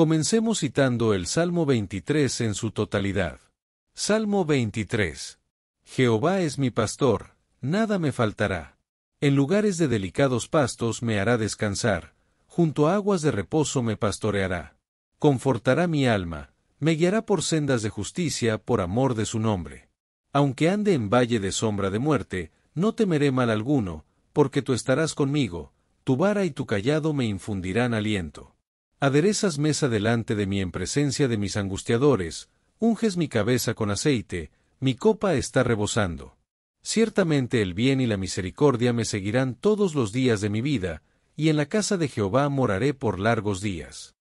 Comencemos citando el Salmo 23 en su totalidad. Salmo 23. Jehová es mi pastor, nada me faltará. En lugares de delicados pastos me hará descansar, junto a aguas de reposo me pastoreará. Confortará mi alma, me guiará por sendas de justicia por amor de su nombre. Aunque ande en valle de sombra de muerte, no temeré mal alguno, porque tú estarás conmigo, tu vara y tu callado me infundirán aliento. Aderezas mesa delante de mí en presencia de mis angustiadores, unges mi cabeza con aceite, mi copa está rebosando. Ciertamente el bien y la misericordia me seguirán todos los días de mi vida, y en la casa de Jehová moraré por largos días.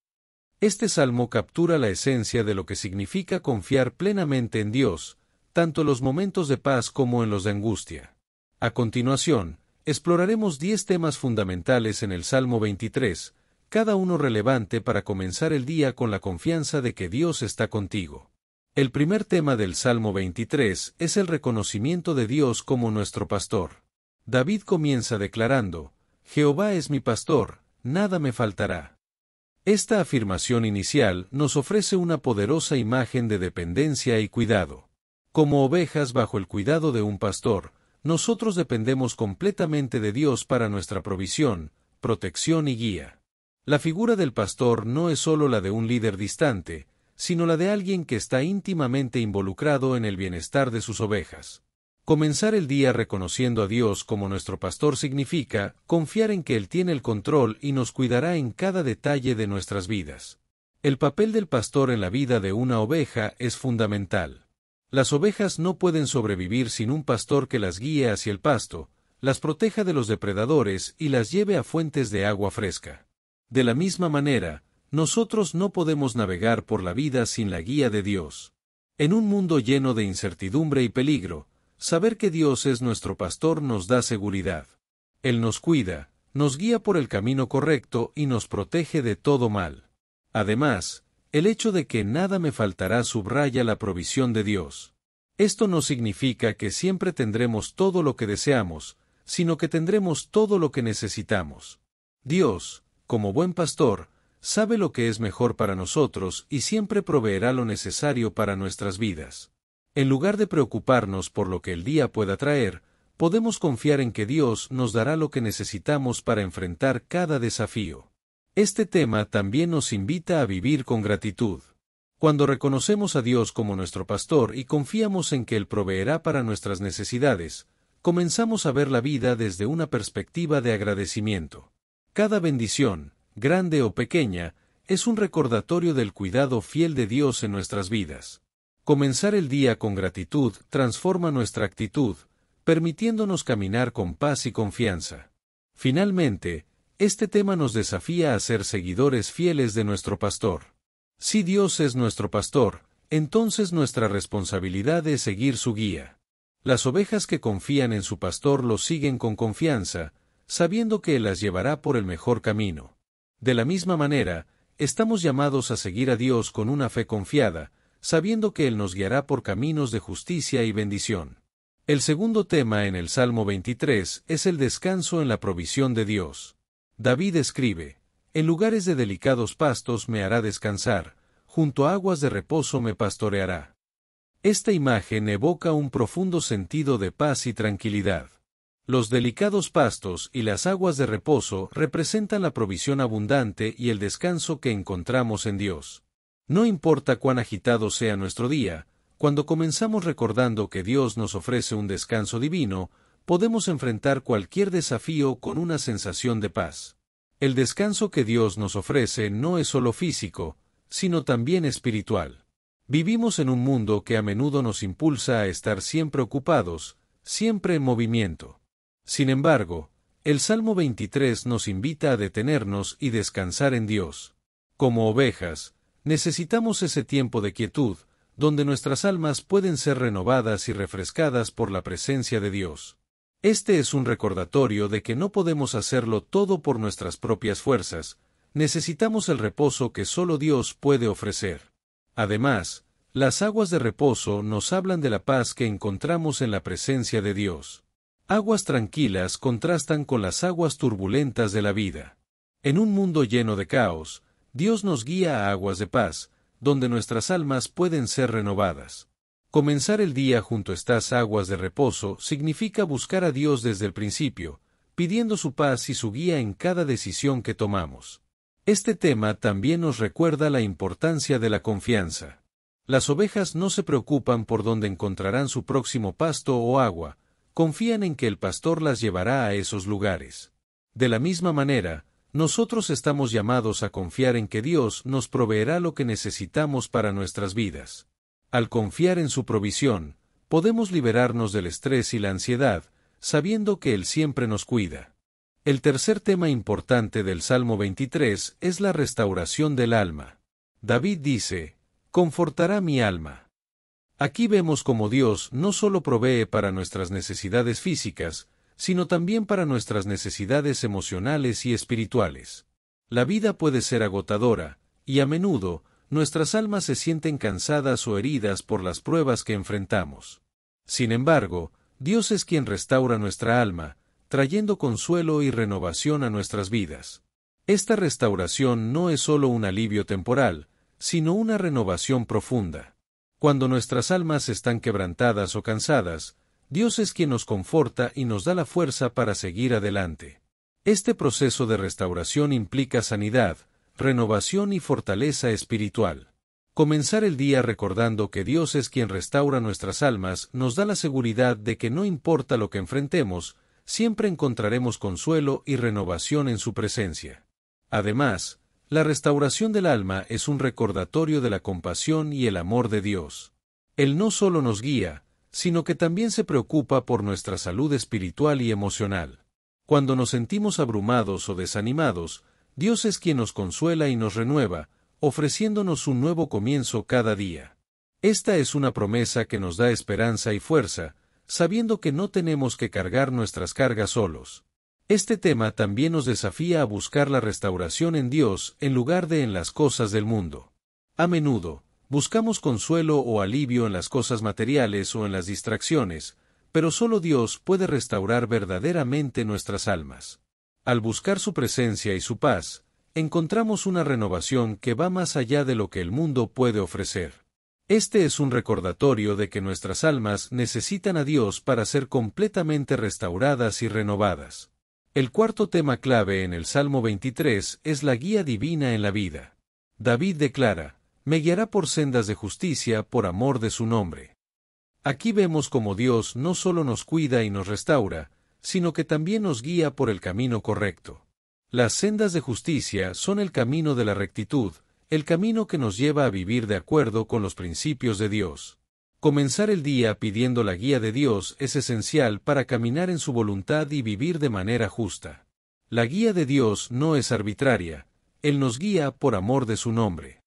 Este salmo captura la esencia de lo que significa confiar plenamente en Dios, tanto en los momentos de paz como en los de angustia. A continuación, exploraremos diez temas fundamentales en el Salmo 23, cada uno relevante para comenzar el día con la confianza de que Dios está contigo. El primer tema del Salmo 23 es el reconocimiento de Dios como nuestro pastor. David comienza declarando, Jehová es mi pastor, nada me faltará. Esta afirmación inicial nos ofrece una poderosa imagen de dependencia y cuidado. Como ovejas bajo el cuidado de un pastor, nosotros dependemos completamente de Dios para nuestra provisión, protección y guía. La figura del pastor no es sólo la de un líder distante, sino la de alguien que está íntimamente involucrado en el bienestar de sus ovejas. Comenzar el día reconociendo a Dios como nuestro pastor significa confiar en que Él tiene el control y nos cuidará en cada detalle de nuestras vidas. El papel del pastor en la vida de una oveja es fundamental. Las ovejas no pueden sobrevivir sin un pastor que las guíe hacia el pasto, las proteja de los depredadores y las lleve a fuentes de agua fresca. De la misma manera, nosotros no podemos navegar por la vida sin la guía de Dios. En un mundo lleno de incertidumbre y peligro, saber que Dios es nuestro pastor nos da seguridad. Él nos cuida, nos guía por el camino correcto y nos protege de todo mal. Además, el hecho de que nada me faltará subraya la provisión de Dios. Esto no significa que siempre tendremos todo lo que deseamos, sino que tendremos todo lo que necesitamos. Dios, como buen pastor, sabe lo que es mejor para nosotros y siempre proveerá lo necesario para nuestras vidas. En lugar de preocuparnos por lo que el día pueda traer, podemos confiar en que Dios nos dará lo que necesitamos para enfrentar cada desafío. Este tema también nos invita a vivir con gratitud. Cuando reconocemos a Dios como nuestro pastor y confiamos en que Él proveerá para nuestras necesidades, comenzamos a ver la vida desde una perspectiva de agradecimiento. Cada bendición, grande o pequeña, es un recordatorio del cuidado fiel de Dios en nuestras vidas. Comenzar el día con gratitud transforma nuestra actitud, permitiéndonos caminar con paz y confianza. Finalmente, este tema nos desafía a ser seguidores fieles de nuestro pastor. Si Dios es nuestro pastor, entonces nuestra responsabilidad es seguir su guía. Las ovejas que confían en su pastor lo siguen con confianza, sabiendo que Él las llevará por el mejor camino. De la misma manera, estamos llamados a seguir a Dios con una fe confiada, sabiendo que Él nos guiará por caminos de justicia y bendición. El segundo tema en el Salmo 23 es el descanso en la provisión de Dios. David escribe, En lugares de delicados pastos me hará descansar, junto a aguas de reposo me pastoreará. Esta imagen evoca un profundo sentido de paz y tranquilidad. Los delicados pastos y las aguas de reposo representan la provisión abundante y el descanso que encontramos en Dios. No importa cuán agitado sea nuestro día, cuando comenzamos recordando que Dios nos ofrece un descanso divino, podemos enfrentar cualquier desafío con una sensación de paz. El descanso que Dios nos ofrece no es solo físico, sino también espiritual. Vivimos en un mundo que a menudo nos impulsa a estar siempre ocupados, siempre en movimiento. Sin embargo, el Salmo 23 nos invita a detenernos y descansar en Dios. Como ovejas, necesitamos ese tiempo de quietud, donde nuestras almas pueden ser renovadas y refrescadas por la presencia de Dios. Este es un recordatorio de que no podemos hacerlo todo por nuestras propias fuerzas, necesitamos el reposo que solo Dios puede ofrecer. Además, las aguas de reposo nos hablan de la paz que encontramos en la presencia de Dios. Aguas tranquilas contrastan con las aguas turbulentas de la vida. En un mundo lleno de caos, Dios nos guía a aguas de paz, donde nuestras almas pueden ser renovadas. Comenzar el día junto a estas aguas de reposo significa buscar a Dios desde el principio, pidiendo su paz y su guía en cada decisión que tomamos. Este tema también nos recuerda la importancia de la confianza. Las ovejas no se preocupan por dónde encontrarán su próximo pasto o agua, confían en que el pastor las llevará a esos lugares. De la misma manera, nosotros estamos llamados a confiar en que Dios nos proveerá lo que necesitamos para nuestras vidas. Al confiar en su provisión, podemos liberarnos del estrés y la ansiedad, sabiendo que Él siempre nos cuida. El tercer tema importante del Salmo 23 es la restauración del alma. David dice, Confortará mi alma. Aquí vemos cómo Dios no solo provee para nuestras necesidades físicas, sino también para nuestras necesidades emocionales y espirituales. La vida puede ser agotadora, y a menudo, nuestras almas se sienten cansadas o heridas por las pruebas que enfrentamos. Sin embargo, Dios es quien restaura nuestra alma, trayendo consuelo y renovación a nuestras vidas. Esta restauración no es solo un alivio temporal, sino una renovación profunda. Cuando nuestras almas están quebrantadas o cansadas, Dios es quien nos conforta y nos da la fuerza para seguir adelante. Este proceso de restauración implica sanidad, renovación y fortaleza espiritual. Comenzar el día recordando que Dios es quien restaura nuestras almas nos da la seguridad de que no importa lo que enfrentemos, siempre encontraremos consuelo y renovación en su presencia. Además, la restauración del alma es un recordatorio de la compasión y el amor de Dios. Él no solo nos guía, sino que también se preocupa por nuestra salud espiritual y emocional. Cuando nos sentimos abrumados o desanimados, Dios es quien nos consuela y nos renueva, ofreciéndonos un nuevo comienzo cada día. Esta es una promesa que nos da esperanza y fuerza, sabiendo que no tenemos que cargar nuestras cargas solos. Este tema también nos desafía a buscar la restauración en Dios en lugar de en las cosas del mundo. A menudo, buscamos consuelo o alivio en las cosas materiales o en las distracciones, pero solo Dios puede restaurar verdaderamente nuestras almas. Al buscar su presencia y su paz, encontramos una renovación que va más allá de lo que el mundo puede ofrecer. Este es un recordatorio de que nuestras almas necesitan a Dios para ser completamente restauradas y renovadas. El cuarto tema clave en el Salmo 23 es la guía divina en la vida. David declara, me guiará por sendas de justicia por amor de su nombre. Aquí vemos cómo Dios no solo nos cuida y nos restaura, sino que también nos guía por el camino correcto. Las sendas de justicia son el camino de la rectitud, el camino que nos lleva a vivir de acuerdo con los principios de Dios. Comenzar el día pidiendo la guía de Dios es esencial para caminar en su voluntad y vivir de manera justa. La guía de Dios no es arbitraria, Él nos guía por amor de su nombre.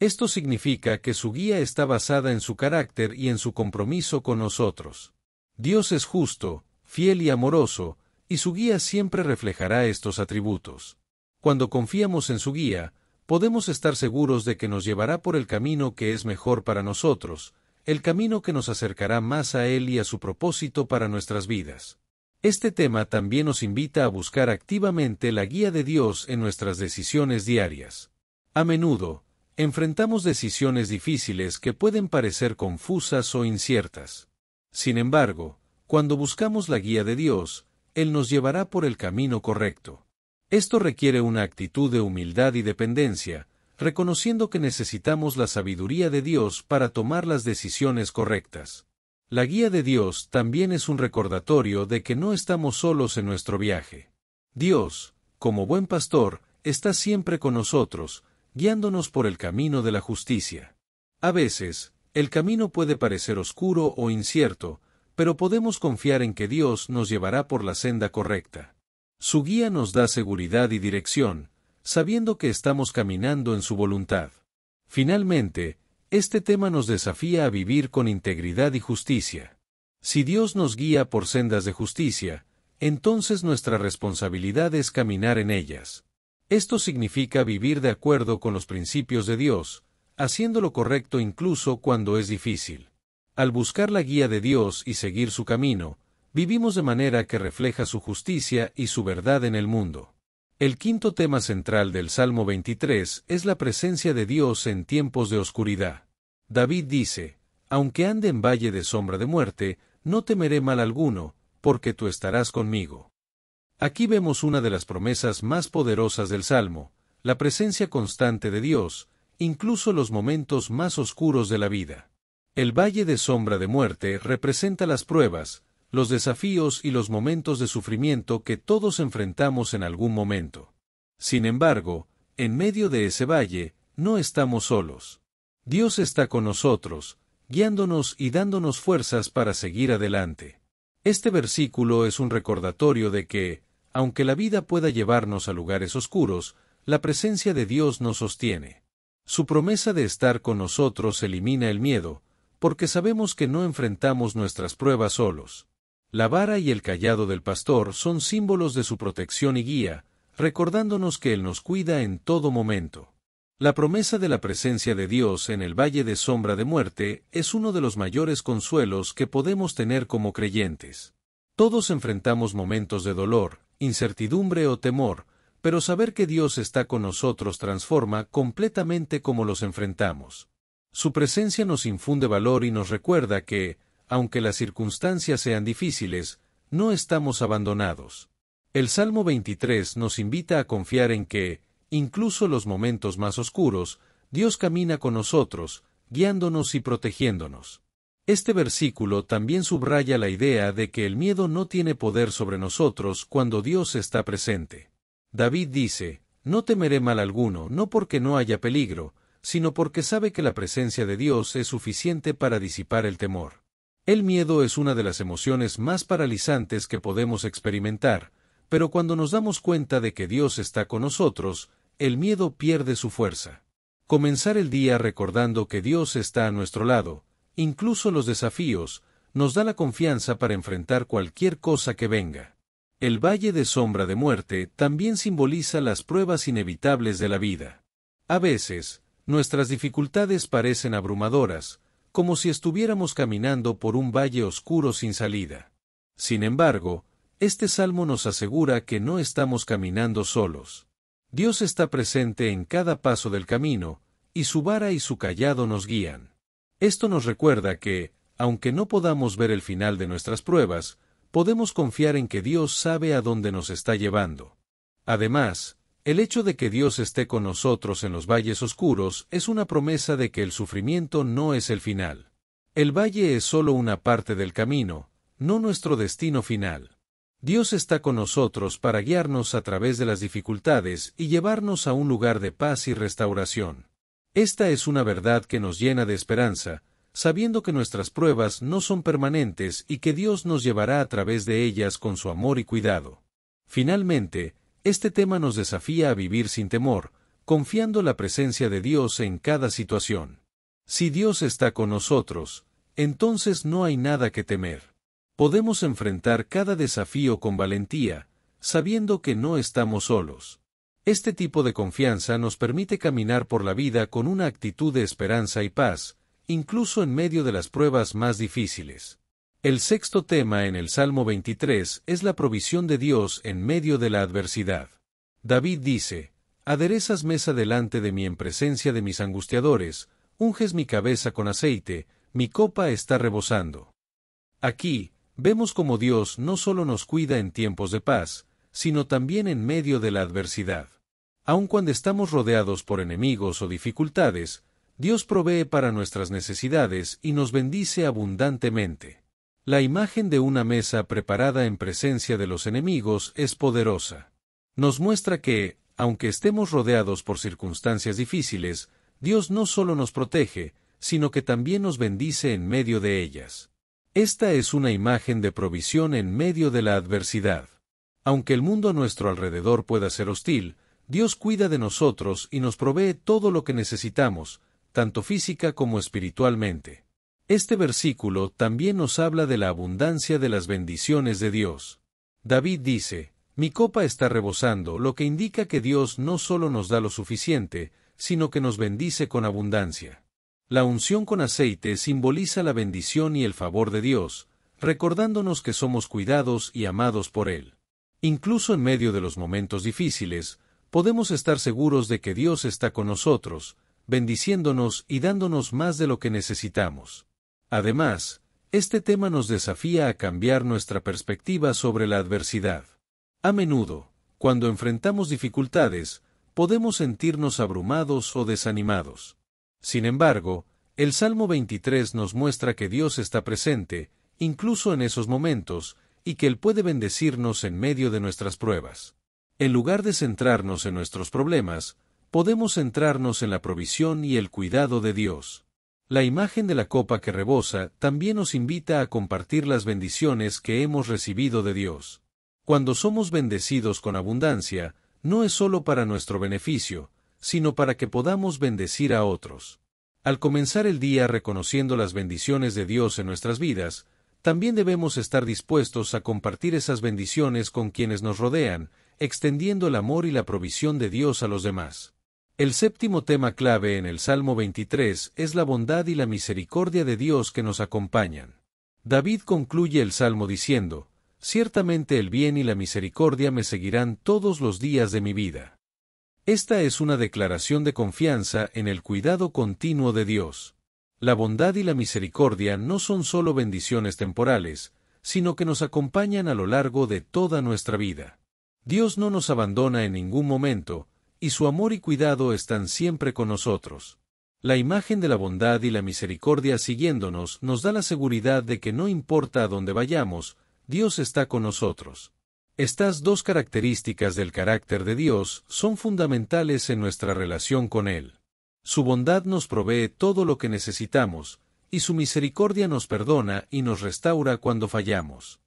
Esto significa que su guía está basada en su carácter y en su compromiso con nosotros. Dios es justo, fiel y amoroso, y su guía siempre reflejará estos atributos. Cuando confiamos en su guía, podemos estar seguros de que nos llevará por el camino que es mejor para nosotros, el camino que nos acercará más a Él y a su propósito para nuestras vidas. Este tema también nos invita a buscar activamente la guía de Dios en nuestras decisiones diarias. A menudo, enfrentamos decisiones difíciles que pueden parecer confusas o inciertas. Sin embargo, cuando buscamos la guía de Dios, Él nos llevará por el camino correcto. Esto requiere una actitud de humildad y dependencia, reconociendo que necesitamos la sabiduría de Dios para tomar las decisiones correctas. La guía de Dios también es un recordatorio de que no estamos solos en nuestro viaje. Dios, como buen pastor, está siempre con nosotros, guiándonos por el camino de la justicia. A veces, el camino puede parecer oscuro o incierto, pero podemos confiar en que Dios nos llevará por la senda correcta. Su guía nos da seguridad y dirección, sabiendo que estamos caminando en su voluntad. Finalmente, este tema nos desafía a vivir con integridad y justicia. Si Dios nos guía por sendas de justicia, entonces nuestra responsabilidad es caminar en ellas. Esto significa vivir de acuerdo con los principios de Dios, haciendo lo correcto incluso cuando es difícil. Al buscar la guía de Dios y seguir su camino, vivimos de manera que refleja su justicia y su verdad en el mundo. El quinto tema central del Salmo 23 es la presencia de Dios en tiempos de oscuridad. David dice, Aunque ande en valle de sombra de muerte, no temeré mal alguno, porque tú estarás conmigo. Aquí vemos una de las promesas más poderosas del Salmo, la presencia constante de Dios, incluso los momentos más oscuros de la vida. El valle de sombra de muerte representa las pruebas, los desafíos y los momentos de sufrimiento que todos enfrentamos en algún momento. Sin embargo, en medio de ese valle, no estamos solos. Dios está con nosotros, guiándonos y dándonos fuerzas para seguir adelante. Este versículo es un recordatorio de que, aunque la vida pueda llevarnos a lugares oscuros, la presencia de Dios nos sostiene. Su promesa de estar con nosotros elimina el miedo, porque sabemos que no enfrentamos nuestras pruebas solos. La vara y el callado del pastor son símbolos de su protección y guía, recordándonos que Él nos cuida en todo momento. La promesa de la presencia de Dios en el valle de sombra de muerte es uno de los mayores consuelos que podemos tener como creyentes. Todos enfrentamos momentos de dolor, incertidumbre o temor, pero saber que Dios está con nosotros transforma completamente cómo los enfrentamos. Su presencia nos infunde valor y nos recuerda que, aunque las circunstancias sean difíciles, no estamos abandonados. El Salmo 23 nos invita a confiar en que, incluso los momentos más oscuros, Dios camina con nosotros, guiándonos y protegiéndonos. Este versículo también subraya la idea de que el miedo no tiene poder sobre nosotros cuando Dios está presente. David dice, No temeré mal alguno, no porque no haya peligro, sino porque sabe que la presencia de Dios es suficiente para disipar el temor. El miedo es una de las emociones más paralizantes que podemos experimentar, pero cuando nos damos cuenta de que Dios está con nosotros, el miedo pierde su fuerza. Comenzar el día recordando que Dios está a nuestro lado, incluso los desafíos, nos da la confianza para enfrentar cualquier cosa que venga. El valle de sombra de muerte también simboliza las pruebas inevitables de la vida. A veces, nuestras dificultades parecen abrumadoras, como si estuviéramos caminando por un valle oscuro sin salida. Sin embargo, este salmo nos asegura que no estamos caminando solos. Dios está presente en cada paso del camino, y su vara y su callado nos guían. Esto nos recuerda que, aunque no podamos ver el final de nuestras pruebas, podemos confiar en que Dios sabe a dónde nos está llevando. Además, el hecho de que Dios esté con nosotros en los valles oscuros es una promesa de que el sufrimiento no es el final. El valle es solo una parte del camino, no nuestro destino final. Dios está con nosotros para guiarnos a través de las dificultades y llevarnos a un lugar de paz y restauración. Esta es una verdad que nos llena de esperanza, sabiendo que nuestras pruebas no son permanentes y que Dios nos llevará a través de ellas con su amor y cuidado. Finalmente, este tema nos desafía a vivir sin temor, confiando la presencia de Dios en cada situación. Si Dios está con nosotros, entonces no hay nada que temer. Podemos enfrentar cada desafío con valentía, sabiendo que no estamos solos. Este tipo de confianza nos permite caminar por la vida con una actitud de esperanza y paz, incluso en medio de las pruebas más difíciles. El sexto tema en el Salmo 23 es la provisión de Dios en medio de la adversidad. David dice, Aderezas mesa delante de mí en presencia de mis angustiadores, unges mi cabeza con aceite, mi copa está rebosando. Aquí, vemos como Dios no solo nos cuida en tiempos de paz, sino también en medio de la adversidad. Aun cuando estamos rodeados por enemigos o dificultades, Dios provee para nuestras necesidades y nos bendice abundantemente. La imagen de una mesa preparada en presencia de los enemigos es poderosa. Nos muestra que, aunque estemos rodeados por circunstancias difíciles, Dios no solo nos protege, sino que también nos bendice en medio de ellas. Esta es una imagen de provisión en medio de la adversidad. Aunque el mundo a nuestro alrededor pueda ser hostil, Dios cuida de nosotros y nos provee todo lo que necesitamos, tanto física como espiritualmente. Este versículo también nos habla de la abundancia de las bendiciones de Dios. David dice, Mi copa está rebosando, lo que indica que Dios no solo nos da lo suficiente, sino que nos bendice con abundancia. La unción con aceite simboliza la bendición y el favor de Dios, recordándonos que somos cuidados y amados por Él. Incluso en medio de los momentos difíciles, podemos estar seguros de que Dios está con nosotros, bendiciéndonos y dándonos más de lo que necesitamos. Además, este tema nos desafía a cambiar nuestra perspectiva sobre la adversidad. A menudo, cuando enfrentamos dificultades, podemos sentirnos abrumados o desanimados. Sin embargo, el Salmo 23 nos muestra que Dios está presente, incluso en esos momentos, y que Él puede bendecirnos en medio de nuestras pruebas. En lugar de centrarnos en nuestros problemas, podemos centrarnos en la provisión y el cuidado de Dios. La imagen de la copa que rebosa también nos invita a compartir las bendiciones que hemos recibido de Dios. Cuando somos bendecidos con abundancia, no es solo para nuestro beneficio, sino para que podamos bendecir a otros. Al comenzar el día reconociendo las bendiciones de Dios en nuestras vidas, también debemos estar dispuestos a compartir esas bendiciones con quienes nos rodean, extendiendo el amor y la provisión de Dios a los demás. El séptimo tema clave en el Salmo 23 es la bondad y la misericordia de Dios que nos acompañan. David concluye el Salmo diciendo, Ciertamente el bien y la misericordia me seguirán todos los días de mi vida. Esta es una declaración de confianza en el cuidado continuo de Dios. La bondad y la misericordia no son solo bendiciones temporales, sino que nos acompañan a lo largo de toda nuestra vida. Dios no nos abandona en ningún momento, y su amor y cuidado están siempre con nosotros. La imagen de la bondad y la misericordia siguiéndonos nos da la seguridad de que no importa a dónde vayamos, Dios está con nosotros. Estas dos características del carácter de Dios son fundamentales en nuestra relación con Él. Su bondad nos provee todo lo que necesitamos, y su misericordia nos perdona y nos restaura cuando fallamos.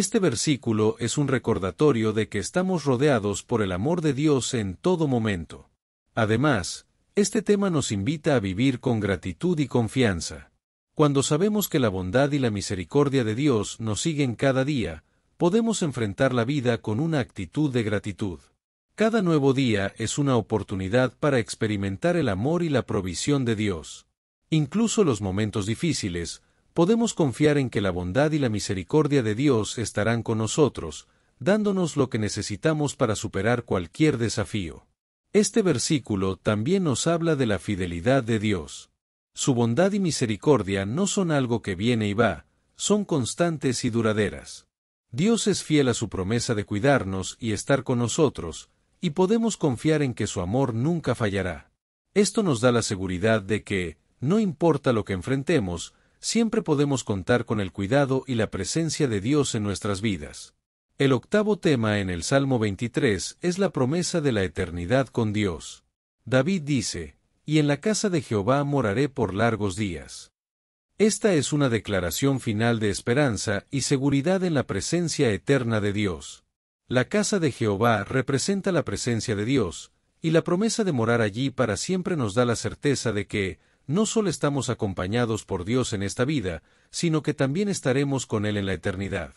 Este versículo es un recordatorio de que estamos rodeados por el amor de Dios en todo momento. Además, este tema nos invita a vivir con gratitud y confianza. Cuando sabemos que la bondad y la misericordia de Dios nos siguen cada día, podemos enfrentar la vida con una actitud de gratitud. Cada nuevo día es una oportunidad para experimentar el amor y la provisión de Dios. Incluso los momentos difíciles podemos confiar en que la bondad y la misericordia de Dios estarán con nosotros, dándonos lo que necesitamos para superar cualquier desafío. Este versículo también nos habla de la fidelidad de Dios. Su bondad y misericordia no son algo que viene y va, son constantes y duraderas. Dios es fiel a su promesa de cuidarnos y estar con nosotros, y podemos confiar en que su amor nunca fallará. Esto nos da la seguridad de que, no importa lo que enfrentemos, siempre podemos contar con el cuidado y la presencia de Dios en nuestras vidas. El octavo tema en el Salmo 23 es la promesa de la eternidad con Dios. David dice, y en la casa de Jehová moraré por largos días. Esta es una declaración final de esperanza y seguridad en la presencia eterna de Dios. La casa de Jehová representa la presencia de Dios, y la promesa de morar allí para siempre nos da la certeza de que, no solo estamos acompañados por Dios en esta vida, sino que también estaremos con Él en la eternidad.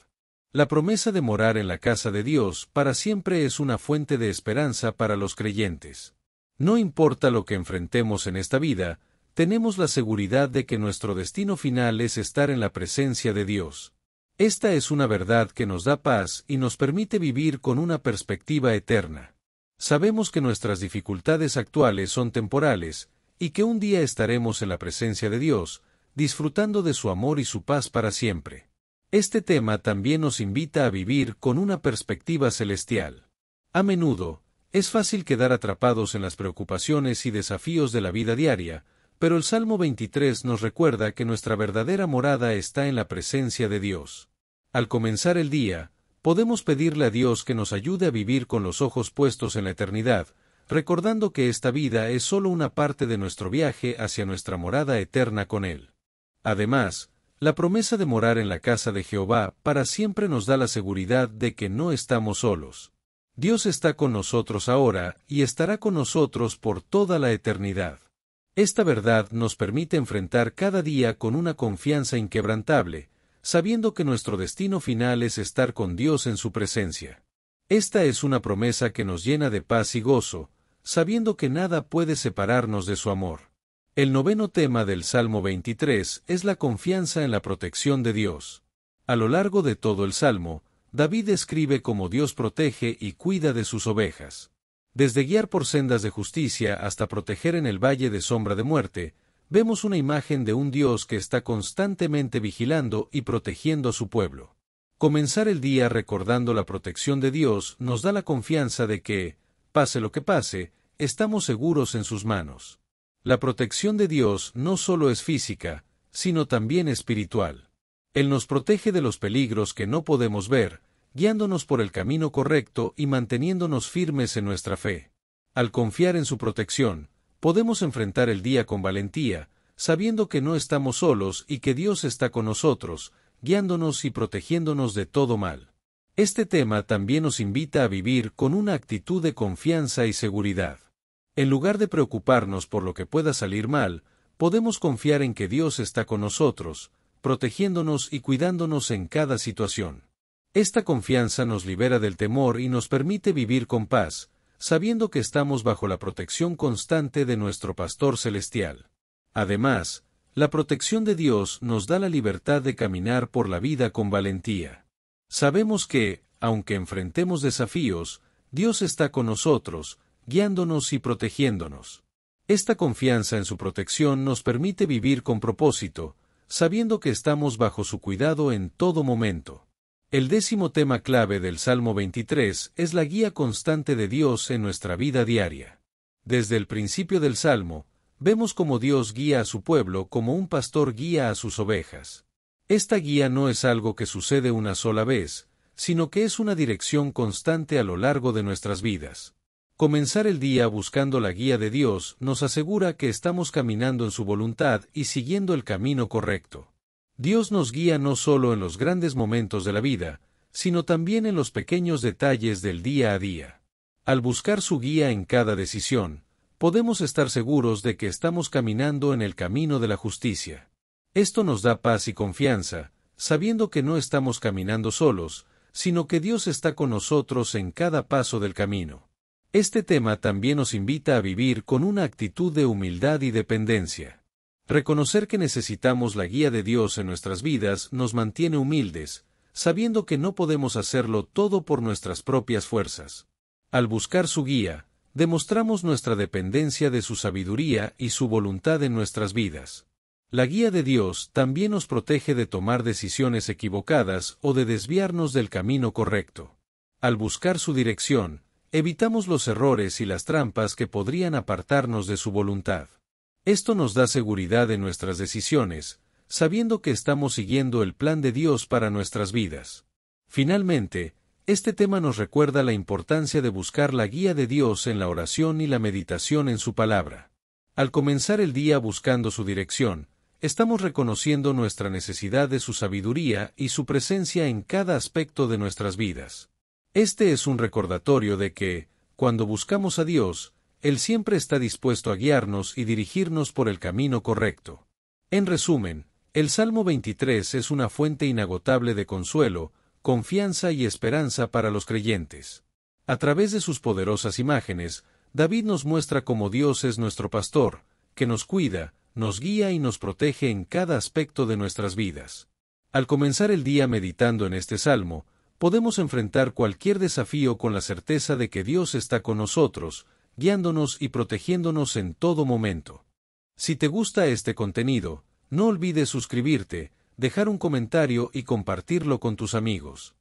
La promesa de morar en la casa de Dios para siempre es una fuente de esperanza para los creyentes. No importa lo que enfrentemos en esta vida, tenemos la seguridad de que nuestro destino final es estar en la presencia de Dios. Esta es una verdad que nos da paz y nos permite vivir con una perspectiva eterna. Sabemos que nuestras dificultades actuales son temporales, y que un día estaremos en la presencia de Dios, disfrutando de su amor y su paz para siempre. Este tema también nos invita a vivir con una perspectiva celestial. A menudo, es fácil quedar atrapados en las preocupaciones y desafíos de la vida diaria, pero el Salmo 23 nos recuerda que nuestra verdadera morada está en la presencia de Dios. Al comenzar el día, podemos pedirle a Dios que nos ayude a vivir con los ojos puestos en la eternidad, recordando que esta vida es solo una parte de nuestro viaje hacia nuestra morada eterna con Él. Además, la promesa de morar en la casa de Jehová para siempre nos da la seguridad de que no estamos solos. Dios está con nosotros ahora y estará con nosotros por toda la eternidad. Esta verdad nos permite enfrentar cada día con una confianza inquebrantable, sabiendo que nuestro destino final es estar con Dios en su presencia. Esta es una promesa que nos llena de paz y gozo, sabiendo que nada puede separarnos de su amor. El noveno tema del Salmo 23 es la confianza en la protección de Dios. A lo largo de todo el Salmo, David describe cómo Dios protege y cuida de sus ovejas. Desde guiar por sendas de justicia hasta proteger en el valle de sombra de muerte, vemos una imagen de un Dios que está constantemente vigilando y protegiendo a su pueblo. Comenzar el día recordando la protección de Dios nos da la confianza de que, pase lo que pase, estamos seguros en sus manos. La protección de Dios no solo es física, sino también espiritual. Él nos protege de los peligros que no podemos ver, guiándonos por el camino correcto y manteniéndonos firmes en nuestra fe. Al confiar en su protección, podemos enfrentar el día con valentía, sabiendo que no estamos solos y que Dios está con nosotros, guiándonos y protegiéndonos de todo mal. Este tema también nos invita a vivir con una actitud de confianza y seguridad. En lugar de preocuparnos por lo que pueda salir mal, podemos confiar en que Dios está con nosotros, protegiéndonos y cuidándonos en cada situación. Esta confianza nos libera del temor y nos permite vivir con paz, sabiendo que estamos bajo la protección constante de nuestro Pastor Celestial. Además, la protección de Dios nos da la libertad de caminar por la vida con valentía. Sabemos que, aunque enfrentemos desafíos, Dios está con nosotros, guiándonos y protegiéndonos. Esta confianza en su protección nos permite vivir con propósito, sabiendo que estamos bajo su cuidado en todo momento. El décimo tema clave del Salmo 23 es la guía constante de Dios en nuestra vida diaria. Desde el principio del Salmo, vemos cómo Dios guía a su pueblo como un pastor guía a sus ovejas. Esta guía no es algo que sucede una sola vez, sino que es una dirección constante a lo largo de nuestras vidas. Comenzar el día buscando la guía de Dios nos asegura que estamos caminando en su voluntad y siguiendo el camino correcto. Dios nos guía no solo en los grandes momentos de la vida, sino también en los pequeños detalles del día a día. Al buscar su guía en cada decisión, podemos estar seguros de que estamos caminando en el camino de la justicia. Esto nos da paz y confianza, sabiendo que no estamos caminando solos, sino que Dios está con nosotros en cada paso del camino. Este tema también nos invita a vivir con una actitud de humildad y dependencia. Reconocer que necesitamos la guía de Dios en nuestras vidas nos mantiene humildes, sabiendo que no podemos hacerlo todo por nuestras propias fuerzas. Al buscar su guía, demostramos nuestra dependencia de su sabiduría y su voluntad en nuestras vidas. La guía de Dios también nos protege de tomar decisiones equivocadas o de desviarnos del camino correcto. Al buscar su dirección, evitamos los errores y las trampas que podrían apartarnos de su voluntad. Esto nos da seguridad en nuestras decisiones, sabiendo que estamos siguiendo el plan de Dios para nuestras vidas. Finalmente, este tema nos recuerda la importancia de buscar la guía de Dios en la oración y la meditación en su palabra. Al comenzar el día buscando su dirección, estamos reconociendo nuestra necesidad de su sabiduría y su presencia en cada aspecto de nuestras vidas. Este es un recordatorio de que, cuando buscamos a Dios, Él siempre está dispuesto a guiarnos y dirigirnos por el camino correcto. En resumen, el Salmo 23 es una fuente inagotable de consuelo, confianza y esperanza para los creyentes. A través de sus poderosas imágenes, David nos muestra cómo Dios es nuestro pastor, que nos cuida, nos guía y nos protege en cada aspecto de nuestras vidas. Al comenzar el día meditando en este salmo, podemos enfrentar cualquier desafío con la certeza de que Dios está con nosotros, guiándonos y protegiéndonos en todo momento. Si te gusta este contenido, no olvides suscribirte, dejar un comentario y compartirlo con tus amigos.